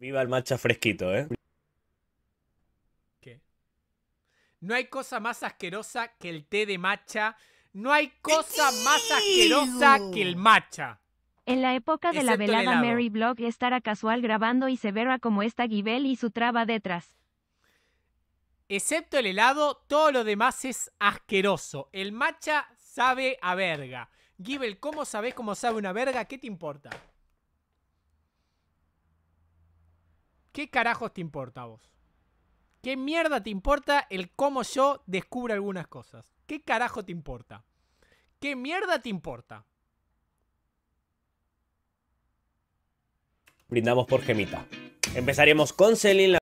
Viva el matcha fresquito, ¿eh? ¿Qué? No hay cosa más asquerosa que el té de matcha. No hay cosa más asquerosa que el matcha. En la época de la velada, Mary Blog estará casual grabando y se verá como está Gibel y su traba detrás. Excepto el helado, todo lo demás es asqueroso. El matcha sabe a verga. Gibel, ¿cómo sabes cómo sabe una verga? ¿Qué te importa? ¿Qué carajos te importa a vos? ¿Qué mierda te importa el cómo yo descubro algunas cosas? ¿Qué carajo te importa? ¿Qué mierda te importa? Brindamos por Gemita. Empezaremos con Celine.